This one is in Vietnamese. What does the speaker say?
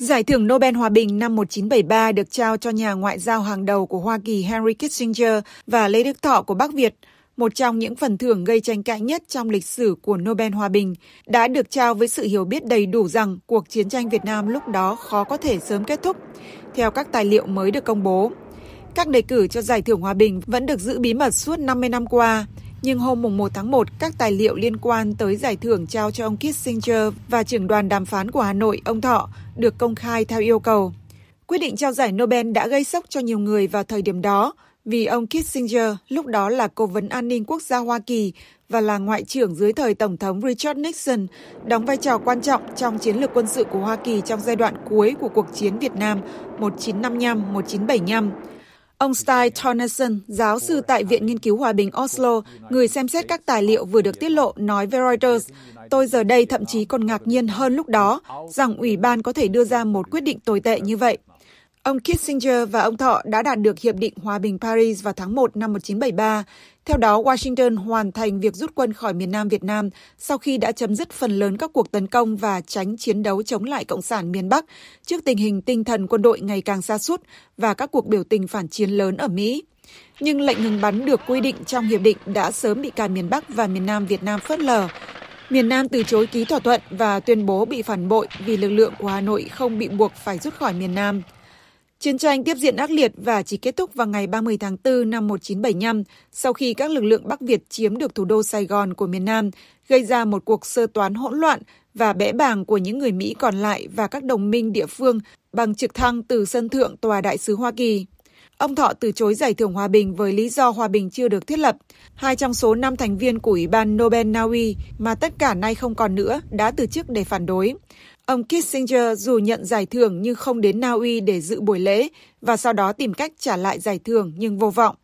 Giải thưởng Nobel Hòa bình năm 1973 được trao cho nhà ngoại giao hàng đầu của Hoa Kỳ Henry Kissinger và Lê Đức Thọ của Bắc Việt, một trong những phần thưởng gây tranh cãi nhất trong lịch sử của Nobel Hòa bình, đã được trao với sự hiểu biết đầy đủ rằng cuộc chiến tranh Việt Nam lúc đó khó có thể sớm kết thúc, theo các tài liệu mới được công bố. Các đề cử cho Giải thưởng Hòa bình vẫn được giữ bí mật suốt 50 năm qua, nhưng hôm 1 tháng 1, các tài liệu liên quan tới giải thưởng trao cho ông Kissinger và trưởng đoàn đàm phán của Hà Nội, ông Thọ, được công khai theo yêu cầu. Quyết định trao giải Nobel đã gây sốc cho nhiều người vào thời điểm đó, vì ông Kissinger lúc đó là cố vấn an ninh quốc gia Hoa Kỳ và là ngoại trưởng dưới thời Tổng thống Richard Nixon, đóng vai trò quan trọng trong chiến lược quân sự của Hoa Kỳ trong giai đoạn cuối của cuộc chiến Việt Nam 1955-1975. Ông Stein Tornesen, giáo sư tại Viện Nghiên cứu Hòa bình Oslo, người xem xét các tài liệu vừa được tiết lộ, nói với Reuters, tôi giờ đây thậm chí còn ngạc nhiên hơn lúc đó rằng Ủy ban có thể đưa ra một quyết định tồi tệ như vậy. Ông Kissinger và ông Thọ đã đạt được Hiệp định Hòa bình Paris vào tháng 1 năm 1973. Theo đó, Washington hoàn thành việc rút quân khỏi miền Nam Việt Nam sau khi đã chấm dứt phần lớn các cuộc tấn công và tránh chiến đấu chống lại Cộng sản miền Bắc trước tình hình tinh thần quân đội ngày càng xa sút và các cuộc biểu tình phản chiến lớn ở Mỹ. Nhưng lệnh ngừng bắn được quy định trong hiệp định đã sớm bị cả miền Bắc và miền Nam Việt Nam phớt lờ. Miền Nam từ chối ký thỏa thuận và tuyên bố bị phản bội vì lực lượng của Hà Nội không bị buộc phải rút khỏi miền Nam. Chiến tranh tiếp diễn ác liệt và chỉ kết thúc vào ngày 30 tháng 4 năm 1975 sau khi các lực lượng Bắc Việt chiếm được thủ đô Sài Gòn của miền Nam, gây ra một cuộc sơ toán hỗn loạn và bẽ bàng của những người Mỹ còn lại và các đồng minh địa phương bằng trực thăng từ sân thượng Tòa Đại sứ Hoa Kỳ. Ông Thọ từ chối giải thưởng hòa bình với lý do hòa bình chưa được thiết lập. Hai trong số năm thành viên của Ủy ban Nobel Na Uy mà tất cả nay không còn nữa đã từ chức để phản đối. Ông Kissinger dù nhận giải thưởng nhưng không đến Na Uy để dự buổi lễ và sau đó tìm cách trả lại giải thưởng nhưng vô vọng.